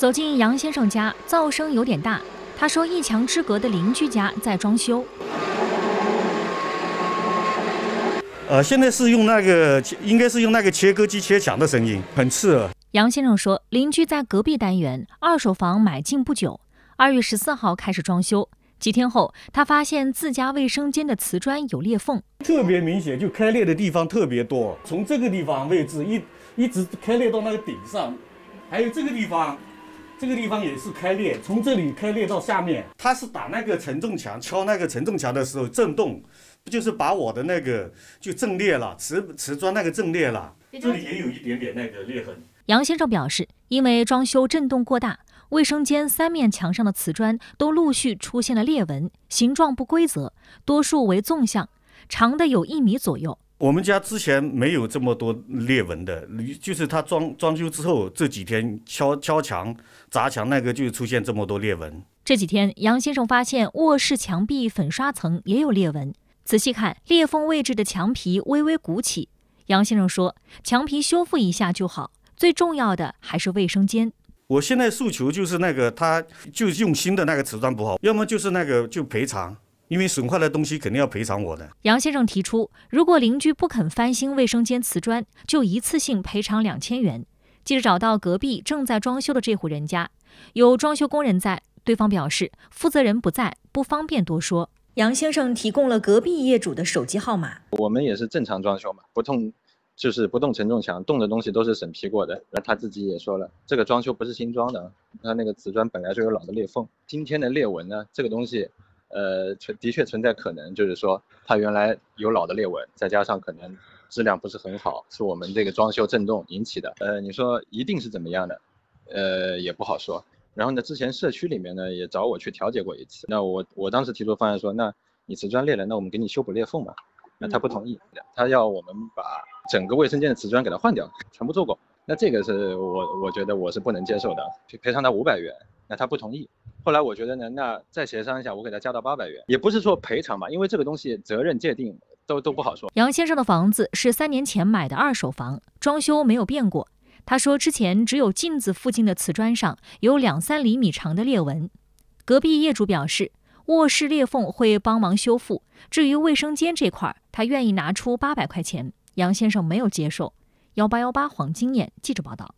走进杨先生家，噪声有点大。他说，一墙之隔的邻居家在装修。呃，现在是用那个，应该是用那个切割机切墙的声音，很刺耳。杨先生说，邻居在隔壁单元，二手房买进不久，二月十四号开始装修。几天后，他发现自家卫生间的瓷砖有裂缝，特别明显，就开裂的地方特别多，从这个地方位置一一直开裂到那个顶上，还有这个地方。这个地方也是开裂，从这里开裂到下面。他是打那个承重墙，敲那个承重墙的时候震动，不就是把我的那个就震裂了，瓷瓷砖那个震裂了。这里也有一点点那个裂痕。杨先生表示，因为装修震动过大，卫生间三面墙上的瓷砖都陆续出现了裂纹，形状不规则，多数为纵向，长的有一米左右。我们家之前没有这么多裂纹的，就是他装装修之后这几天敲敲墙、砸墙，那个就出现这么多裂纹。这几天，杨先生发现卧室墙壁粉刷层也有裂纹，仔细看裂缝位置的墙皮微微鼓起。杨先生说：“墙皮修复一下就好，最重要的还是卫生间。”我现在诉求就是那个，他就用新的那个瓷砖补好，要么就是那个就赔偿。因为损坏的东西肯定要赔偿我的。杨先生提出，如果邻居不肯翻新卫生间瓷砖，就一次性赔偿两千元。记者找到隔壁正在装修的这户人家，有装修工人在，对方表示负责人不在，不方便多说。杨先生提供了隔壁业主的手机号码。我们也是正常装修嘛，不动，就是不动承重墙，动的东西都是审批过的。那他自己也说了，这个装修不是新装的，他那个瓷砖本来就有老的裂缝，今天的裂纹呢，这个东西。呃，存的确存在可能，就是说它原来有老的裂纹，再加上可能质量不是很好，是我们这个装修震动引起的。呃，你说一定是怎么样的？呃，也不好说。然后呢，之前社区里面呢也找我去调解过一次。那我我当时提出方案说，那你瓷砖裂了，那我们给你修补裂缝嘛？那他不同意，他要我们把整个卫生间的瓷砖给他换掉，全部做过。那这个是我我觉得我是不能接受的，赔赔偿他五百元，那他不同意。后来我觉得呢，那再协商一下，我给他加到八百元，也不是说赔偿吧，因为这个东西责任界定都都不好说。杨先生的房子是三年前买的二手房，装修没有变过。他说之前只有镜子附近的瓷砖上有两三厘米长的裂纹。隔壁业主表示卧室裂缝会帮忙修复，至于卫生间这块儿，他愿意拿出八百块钱，杨先生没有接受。幺八幺八黄金眼记者报道。